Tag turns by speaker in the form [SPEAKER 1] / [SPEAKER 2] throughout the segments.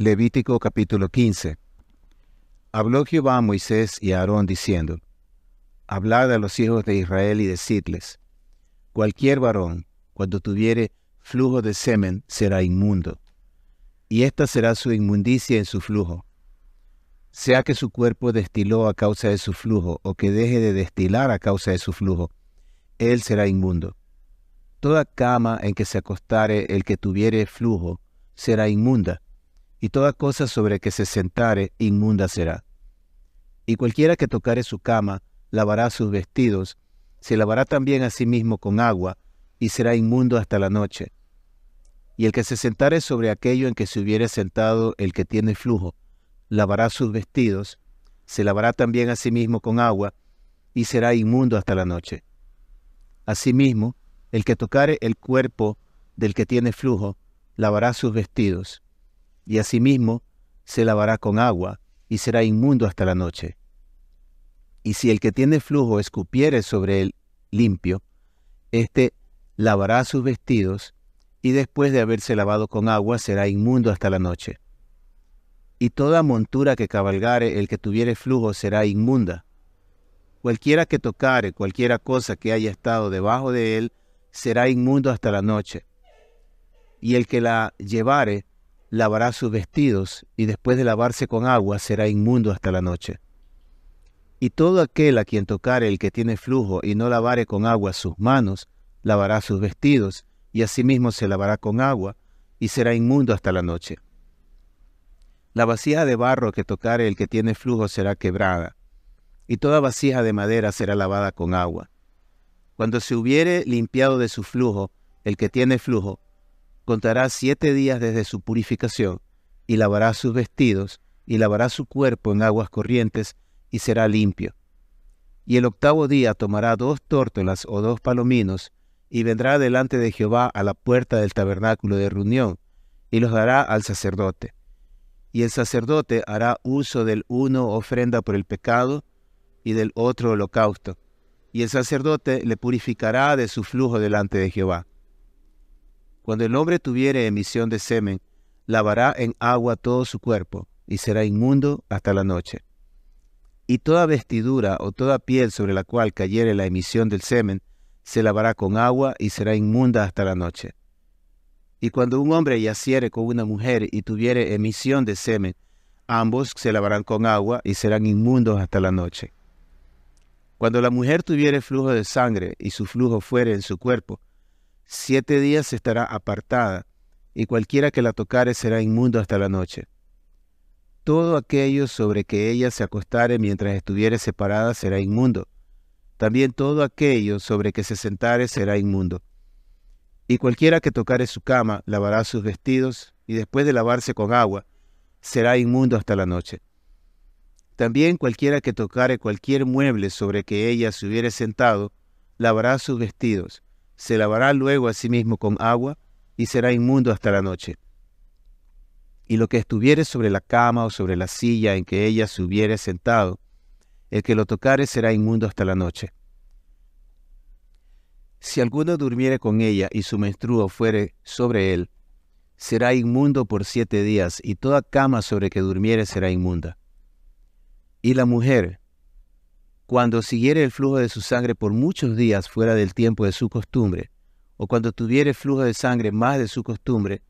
[SPEAKER 1] Levítico capítulo 15. Habló Jehová a Moisés y a Aarón diciendo, Hablad a los hijos de Israel y decidles, cualquier varón, cuando tuviere flujo de semen, será inmundo, y esta será su inmundicia en su flujo. Sea que su cuerpo destiló a causa de su flujo, o que deje de destilar a causa de su flujo, él será inmundo. Toda cama en que se acostare el que tuviere flujo será inmunda y toda cosa sobre que se sentare inmunda será. Y cualquiera que tocare su cama, lavará sus vestidos, se lavará también a sí mismo con agua, y será inmundo hasta la noche. Y el que se sentare sobre aquello en que se hubiere sentado el que tiene flujo, lavará sus vestidos, se lavará también a sí mismo con agua, y será inmundo hasta la noche. Asimismo, el que tocare el cuerpo del que tiene flujo, lavará sus vestidos, y asimismo se lavará con agua, y será inmundo hasta la noche. Y si el que tiene flujo escupiere sobre él limpio, éste lavará sus vestidos, y después de haberse lavado con agua será inmundo hasta la noche. Y toda montura que cabalgare el que tuviere flujo será inmunda. Cualquiera que tocare cualquiera cosa que haya estado debajo de él será inmundo hasta la noche. Y el que la llevare lavará sus vestidos, y después de lavarse con agua será inmundo hasta la noche. Y todo aquel a quien tocare el que tiene flujo y no lavare con agua sus manos, lavará sus vestidos, y asimismo se lavará con agua, y será inmundo hasta la noche. La vasija de barro que tocare el que tiene flujo será quebrada, y toda vasija de madera será lavada con agua. Cuando se hubiere limpiado de su flujo, el que tiene flujo, contará siete días desde su purificación, y lavará sus vestidos, y lavará su cuerpo en aguas corrientes, y será limpio. Y el octavo día tomará dos tórtolas o dos palominos, y vendrá delante de Jehová a la puerta del tabernáculo de reunión, y los dará al sacerdote. Y el sacerdote hará uso del uno ofrenda por el pecado, y del otro holocausto, y el sacerdote le purificará de su flujo delante de Jehová. Cuando el hombre tuviere emisión de semen, lavará en agua todo su cuerpo y será inmundo hasta la noche. Y toda vestidura o toda piel sobre la cual cayere la emisión del semen, se lavará con agua y será inmunda hasta la noche. Y cuando un hombre yaciere con una mujer y tuviere emisión de semen, ambos se lavarán con agua y serán inmundos hasta la noche. Cuando la mujer tuviere flujo de sangre y su flujo fuere en su cuerpo, siete días estará apartada, y cualquiera que la tocare será inmundo hasta la noche. Todo aquello sobre que ella se acostare mientras estuviere separada será inmundo. También todo aquello sobre que se sentare será inmundo. Y cualquiera que tocare su cama lavará sus vestidos, y después de lavarse con agua, será inmundo hasta la noche. También cualquiera que tocare cualquier mueble sobre que ella se hubiere sentado, lavará sus vestidos, se lavará luego a sí mismo con agua y será inmundo hasta la noche. Y lo que estuviere sobre la cama o sobre la silla en que ella se hubiere sentado, el que lo tocare será inmundo hasta la noche. Si alguno durmiere con ella y su menstruo fuere sobre él, será inmundo por siete días, y toda cama sobre que durmiere será inmunda. Y la mujer, cuando siguiere el flujo de su sangre por muchos días fuera del tiempo de su costumbre, o cuando tuviere flujo de sangre más de su costumbre,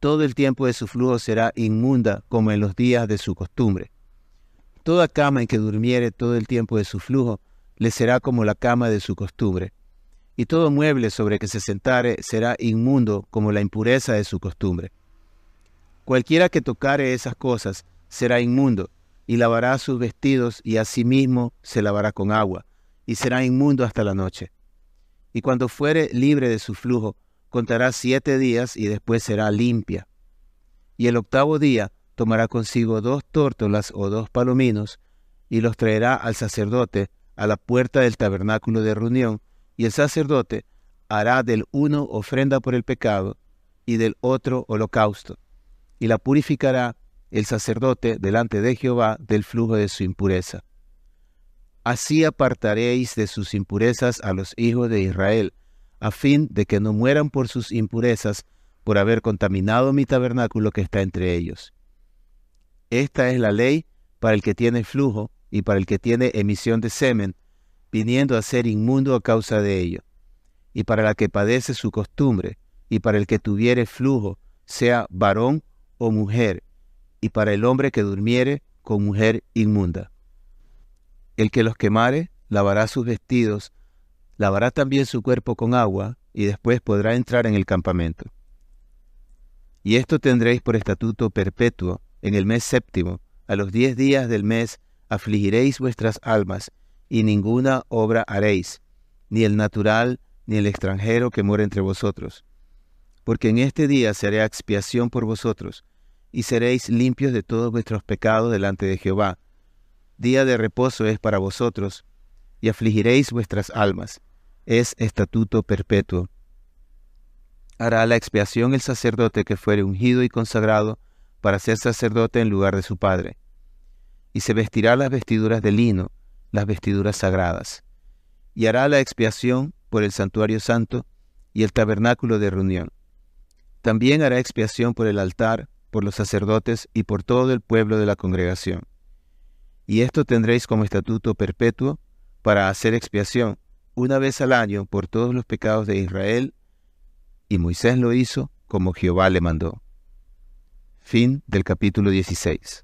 [SPEAKER 1] todo el tiempo de su flujo será inmunda como en los días de su costumbre. Toda cama en que durmiere todo el tiempo de su flujo le será como la cama de su costumbre, y todo mueble sobre que se sentare será inmundo como la impureza de su costumbre. Cualquiera que tocare esas cosas será inmundo, y lavará sus vestidos y asimismo se lavará con agua, y será inmundo hasta la noche. Y cuando fuere libre de su flujo, contará siete días y después será limpia. Y el octavo día tomará consigo dos tórtolas o dos palominos, y los traerá al sacerdote a la puerta del tabernáculo de reunión, y el sacerdote hará del uno ofrenda por el pecado, y del otro holocausto, y la purificará el sacerdote delante de Jehová del flujo de su impureza. Así apartaréis de sus impurezas a los hijos de Israel, a fin de que no mueran por sus impurezas, por haber contaminado mi tabernáculo que está entre ellos. Esta es la ley para el que tiene flujo y para el que tiene emisión de semen, viniendo a ser inmundo a causa de ello, y para la que padece su costumbre, y para el que tuviere flujo, sea varón o mujer, y para el hombre que durmiere con mujer inmunda. El que los quemare, lavará sus vestidos, lavará también su cuerpo con agua, y después podrá entrar en el campamento. Y esto tendréis por estatuto perpetuo en el mes séptimo, a los diez días del mes afligiréis vuestras almas, y ninguna obra haréis, ni el natural, ni el extranjero que muere entre vosotros. Porque en este día se hará expiación por vosotros, y seréis limpios de todos vuestros pecados delante de Jehová. Día de reposo es para vosotros, y afligiréis vuestras almas. Es estatuto perpetuo. Hará la expiación el sacerdote que fuere ungido y consagrado para ser sacerdote en lugar de su padre. Y se vestirá las vestiduras de lino, las vestiduras sagradas. Y hará la expiación por el santuario santo y el tabernáculo de reunión. También hará expiación por el altar por los sacerdotes y por todo el pueblo de la congregación. Y esto tendréis como estatuto perpetuo para hacer expiación una vez al año por todos los pecados de Israel. Y Moisés lo hizo como Jehová le mandó. Fin del capítulo 16.